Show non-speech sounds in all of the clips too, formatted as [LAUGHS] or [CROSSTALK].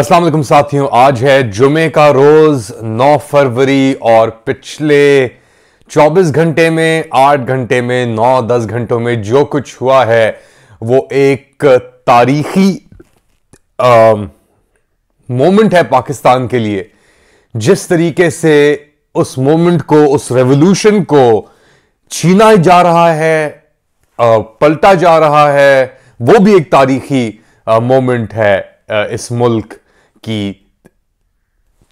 असलम साथियों आज है जुमे का रोज़ 9 फरवरी और पिछले 24 घंटे में 8 घंटे में 9-10 घंटों में जो कुछ हुआ है वो एक तारीखी मोमेंट है पाकिस्तान के लिए जिस तरीके से उस मोमेंट को उस रेवोल्यूशन को छीना जा रहा है आ, पलटा जा रहा है वो भी एक तारीखी मोमेंट है आ, इस मुल्क कि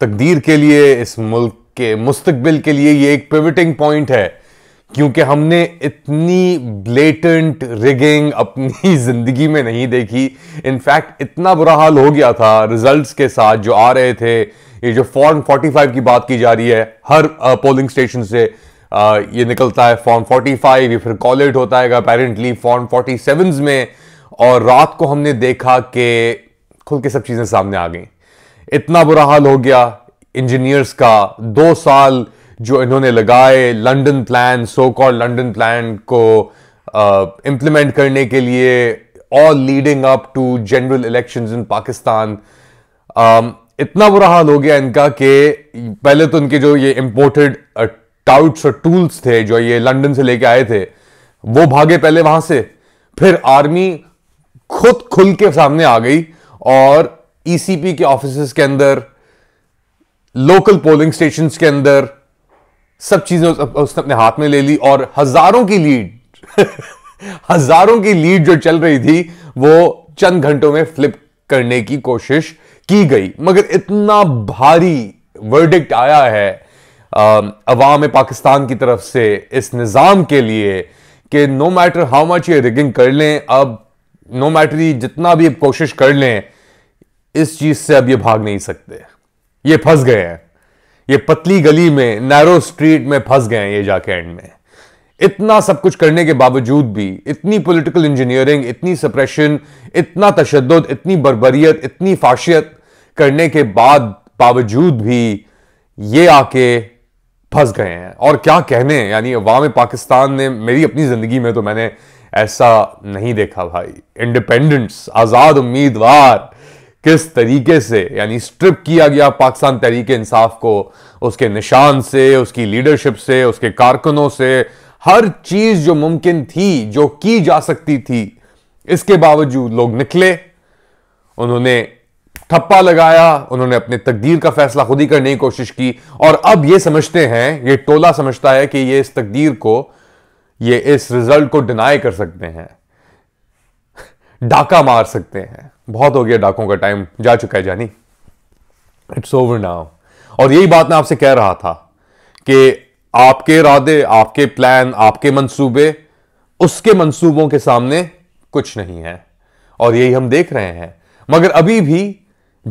तकदीर के लिए इस मुल्क के मुस्तबिल के लिए ये एक पिविटिंग पॉइंट है क्योंकि हमने इतनी ब्लेटेंट रिगिंग अपनी [LAUGHS] ज़िंदगी में नहीं देखी इनफैक्ट इतना बुरा हाल हो गया था रिजल्ट्स के साथ जो आ रहे थे ये जो फॉर्म 45 की बात की जा रही है हर पोलिंग स्टेशन से ये निकलता है फॉर्म 45 ये फिर कॉलेट होता है अपेरेंटली फॉर्म 47 में और रात को हमने देखा कि खुल के सब चीज़ें सामने आ गई इतना बुरा हाल हो गया इंजीनियर्स का दो साल जो इन्होंने लगाए London plan so call London plan को इम्प्लीमेंट करने के लिए all leading up to general elections in Pakistan इतना बुरा हाल हो गया इनका कि पहले तो इनके जो ये इम्पोर्टेड टाउट्स और टूल्स थे जो ये लंदन से लेके आए थे वो भागे पहले वहां से फिर आर्मी खुद खुल के सामने आ गई और ईसीपी e के ऑफिस के अंदर लोकल पोलिंग स्टेशन के अंदर सब चीजें उसने अपने हाथ में ले ली और हजारों की लीड [LAUGHS] हजारों की लीड जो चल रही थी वो चंद घंटों में फ्लिप करने की कोशिश की गई मगर इतना भारी वर्डिक्ट आया है अवाम पाकिस्तान की तरफ से इस निज़ाम के लिए कि नो मैटर हाउ मच ये रिगिंग कर लें अब नो मैटर जितना भी कोशिश कर लें इस चीज से अब ये भाग नहीं सकते ये फंस गए हैं ये पतली गली में नैरो स्ट्रीट में फंस गए हैं ये जाके एंड में इतना सब कुछ करने के बावजूद भी इतनी पॉलिटिकल इंजीनियरिंग इतनी सप्रेशन इतना तशद इतनी बरबरीत इतनी फाशियत करने के बाद बावजूद भी ये आके फंस गए हैं और क्या कहने यानी अवाम पाकिस्तान ने मेरी अपनी ज़िंदगी में तो मैंने ऐसा नहीं देखा भाई इंडिपेंडेंस आज़ाद उम्मीदवार किस तरीके से यानी स्ट्रिप किया गया पाकिस्तान तहरीक इंसाफ को उसके निशान से उसकी लीडरशिप से उसके कारकुनों से हर चीज जो मुमकिन थी जो की जा सकती थी इसके बावजूद लोग निकले उन्होंने ठप्पा लगाया उन्होंने अपने तकदीर का फैसला खुद ही करने की कोशिश की और अब ये समझते हैं ये टोला समझता है कि ये इस तकदीर को ये इस रिजल्ट को डिनाई कर सकते हैं [LAUGHS] डाका मार सकते हैं बहुत हो गया डाकों का टाइम जा चुका है जानी इट्स ओवर नाउ और यही बात मैं आपसे कह रहा था कि आपके इरादे आपके प्लान आपके मंसूबे उसके मंसूबों के सामने कुछ नहीं है और यही हम देख रहे हैं मगर अभी भी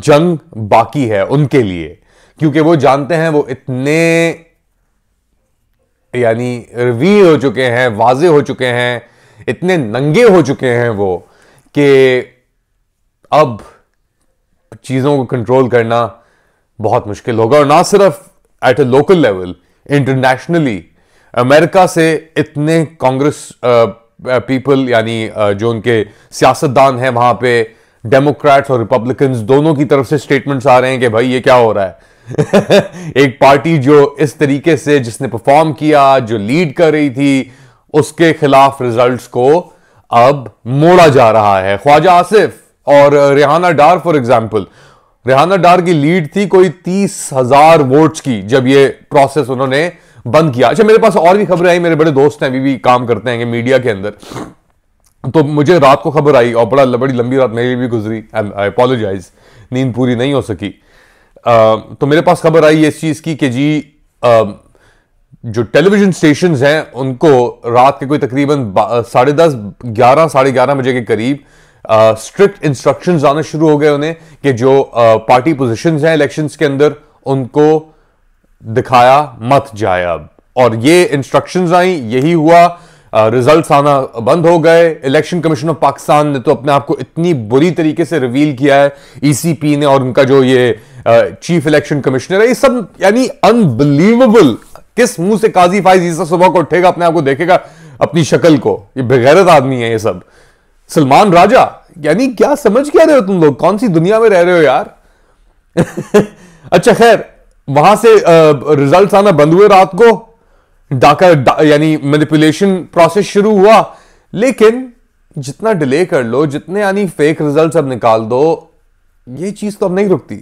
जंग बाकी है उनके लिए क्योंकि वो जानते हैं वो इतने यानी रिवील हो चुके हैं वाजे हो चुके हैं इतने नंगे हो चुके हैं वो कि अब चीज़ों को कंट्रोल करना बहुत मुश्किल होगा और ना सिर्फ at a local level internationally America से इतने कांग्रेस पीपल यानी जो उनके सियासतदान हैं वहां पे डेमोक्रेट्स और रिपब्लिकन्स दोनों की तरफ से स्टेटमेंट्स आ रहे हैं कि भाई ये क्या हो रहा है [LAUGHS] एक पार्टी जो इस तरीके से जिसने परफॉर्म किया जो लीड कर रही थी उसके खिलाफ रिजल्ट्स को अब मोड़ा जा रहा है ख्वाजा आसिफ और रेहाना डार फॉर एग्जाम्पल रेहाना डार की लीड थी कोई तीस हजार वोट्स की जब ये प्रोसेस उन्होंने बंद किया अच्छा मेरे पास और भी खबरें आई मेरे बड़े दोस्त हैं अभी भी काम करते हैं मीडिया के अंदर तो मुझे रात को खबर आई और बड़ा बड़ी लंबी रात मेरी भी गुजरी आई अपोलोजाइज नींद पूरी नहीं हो सकी आ, uh, तो मेरे पास खबर आई इस चीज़ की कि जी आ, uh, जो टेलीविजन स्टेशन हैं उनको रात के कोई तकरीबन साढ़े दस ग्यारह साढ़े ग्यारह बजे के करीब स्ट्रिक्ट इंस्ट्रक्शन आने शुरू हो गए उन्हें कि जो पार्टी पोजिशन हैं इलेक्शन के अंदर उनको दिखाया मत जाए अब और ये इंस्ट्रक्शन आई यही हुआ रिजल्ट आना बंद हो गए इलेक्शन कमीशन ऑफ पाकिस्तान ने तो अपने आप को इतनी बुरी तरीके से रिवील किया है ईसीपी e ने और उनका जो ये चीफ इलेक्शन कमिश्नर है ये सब यानी अनबिलीवेबल किस मुंह से काजी फाइज ईसा सुबह को उठेगा अपने आप को देखेगा अपनी शक्ल को ये बेगैरत आदमी है ये सब सलमान राजा यानी क्या समझ क्या रहे हो तुम लोग कौन सी दुनिया में रह रहे हो यार [LAUGHS] अच्छा खैर वहां से रिजल्ट आना बंद हुए रात को डाका यानी मैनिपुलेशन प्रोसेस शुरू हुआ लेकिन जितना डिले कर लो जितने यानी फेक रिजल्ट्स अब निकाल दो ये चीज तो अब नहीं रुकती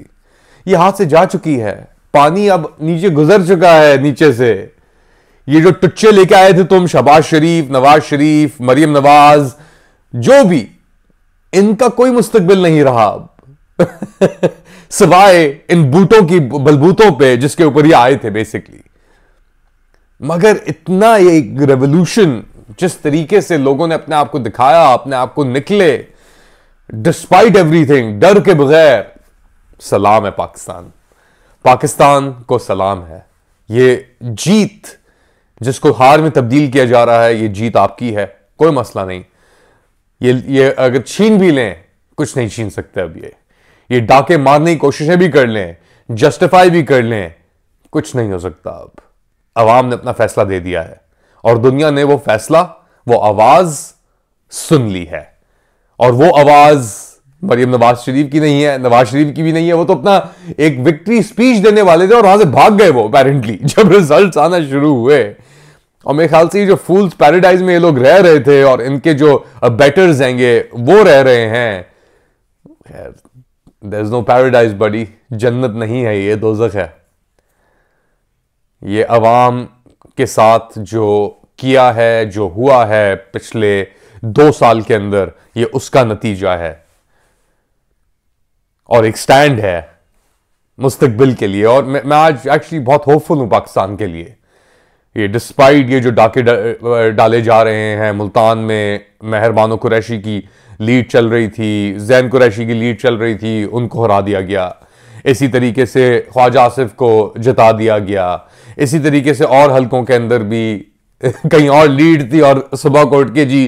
ये हाथ से जा चुकी है पानी अब नीचे गुजर चुका है नीचे से ये जो टुच्चे लेके आए थे तुम शबाज शरीफ नवाज शरीफ मरियम नवाज़ जो भी इनका कोई मुस्तकबिल नहीं रहा [LAUGHS] सिवाय इन बूटों की बलबूतों पे जिसके ऊपर ये आए थे बेसिकली मगर इतना ये रेवोल्यूशन जिस तरीके से लोगों ने अपने आप को दिखाया अपने आप को निकले डिस्पाइट एवरीथिंग डर के बगैर सलाम है पाकिस्तान पाकिस्तान को सलाम है ये जीत जिसको हार में तब्दील किया जा रहा है ये जीत आपकी है कोई मसला नहीं ये ये अगर छीन भी लें कुछ नहीं छीन सकते अब ये ये डाके मारने की कोशिशें भी कर लें जस्टिफाई भी कर लें कुछ नहीं हो सकता अब अवाम ने अपना फैसला दे दिया है और दुनिया ने वो फैसला वो आवाज सुन ली है और वो आवाज मरियम नवाज शरीफ की नहीं है नवाज शरीफ की भी नहीं है वो तो अपना एक विक्ट्री स्पीच देने वाले थे और वहां से भाग गए वो अपेरेंटली [LAUGHS] जब रिजल्ट्स आना शुरू हुए और मेरे ख्याल से जो फूल्स पैराडाइज में ये लोग रह रहे थे और इनके जो बेटर्स हैंगे वो रह रहे हैं देर इज नो पैराडाइज बड़ी जन्नत नहीं है ये दोजख है ये अवाम के साथ जो किया है जो हुआ है पिछले दो साल के अंदर ये उसका नतीजा है और एक स्टैंड है मुस्तबिल के लिए और मैं, मैं आज एक्चुअली बहुत होपफुल हूं पाकिस्तान के लिए ये डिस्पाइट ये जो डाके डाले जा रहे हैं मुल्तान में मेहरबानो कुरैशी की लीड चल रही थी जैन कुरैशी की लीड चल रही थी उनको हरा दिया गया इसी तरीके से ख्वाजा आसिफ को जता दिया गया इसी तरीके से और हलकों के अंदर भी [LAUGHS] कहीं और लीड थी और सुबह कोर्ट के जी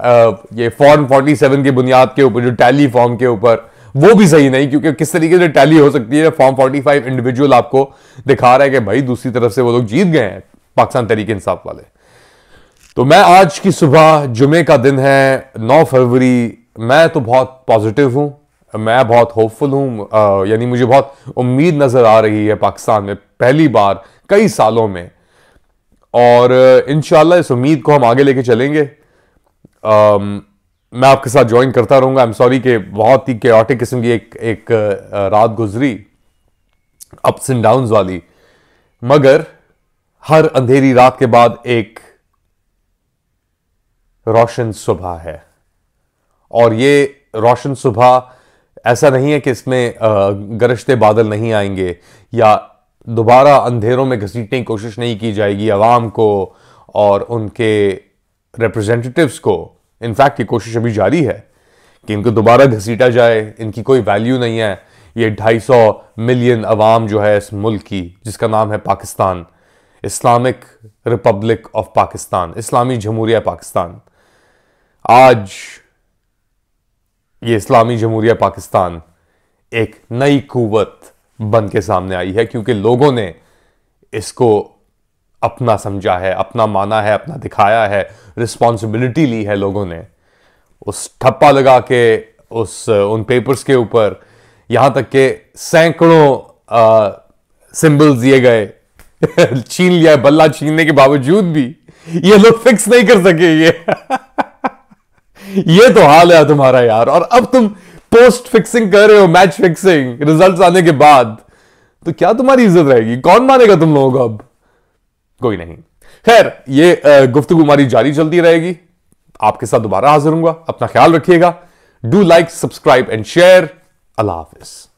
आ, ये फॉर्म 47 की बुनियाद के ऊपर जो टैली फॉर्म के ऊपर वो भी सही नहीं क्योंकि किस तरीके से टैली हो सकती है फॉर्म 45 इंडिविजुअल आपको दिखा रहा है कि भाई दूसरी तरफ से वो लोग जीत गए हैं पाकिस्तान तरीके इंसाफ वाले तो मैं आज की सुबह जुमे का दिन है 9 फरवरी मैं तो बहुत पॉजिटिव हूँ मैं बहुत होपफुल हूँ यानी मुझे बहुत उम्मीद नज़र आ रही है पाकिस्तान में पहली बार कई सालों में और इन इस उम्मीद को हम आगे लेके चलेंगे आ, मैं आपके साथ ज्वाइन करता रहूँगा आई एम सॉरी कि बहुत ही केटिक किस्म की एक एक रात गुजरी अप्स एंड डाउन वाली मगर हर अंधेरी रात के बाद एक रोशन सुबह है और ये रोशन सुबह ऐसा नहीं है कि इसमें गरजते बादल नहीं आएंगे या दोबारा अंधेरों में घसीटने की कोशिश नहीं की जाएगी आवाम को और उनके रिप्रेजेंटेटिव्स को इनफैक्ट ये कोशिश अभी जारी है कि इनको दोबारा घसीटा जाए इनकी कोई वैल्यू नहीं है ये 250 मिलियन आवाम जो है इस मुल्क की जिसका नाम है Pakistan Islamic Republic of Pakistan इस्लामी जमहूरिया पाकिस्तान आज ये इस्लामी जमहूरिया पाकिस्तान एक नई कुवत बन के सामने आई है क्योंकि लोगों ने इसको अपना समझा है अपना माना है अपना दिखाया है रिस्पॉन्सिबिलिटी ली है लोगों ने उस ठप्पा लगा के उस उन पेपर्स के ऊपर यहाँ तक के सैकड़ों सिंबल्स दिए गए [LAUGHS] छीन लिया है बल्ला छीनने के बावजूद भी ये लोग फिक्स नहीं कर सके ये [LAUGHS] ये तो हाल है तुम्हारा यार और अब तुम पोस्ट फिक्सिंग कर रहे हो मैच फिक्सिंग रिजल्ट्स आने के बाद तो क्या तुम्हारी इज्जत रहेगी कौन मानेगा तुम लोगों को अब कोई नहीं खैर ये गुफ्त हमारी जारी चलती रहेगी आपके साथ दोबारा हाजिर हूंगा अपना ख्याल रखिएगा do like subscribe and share अल्लाह हाफिज़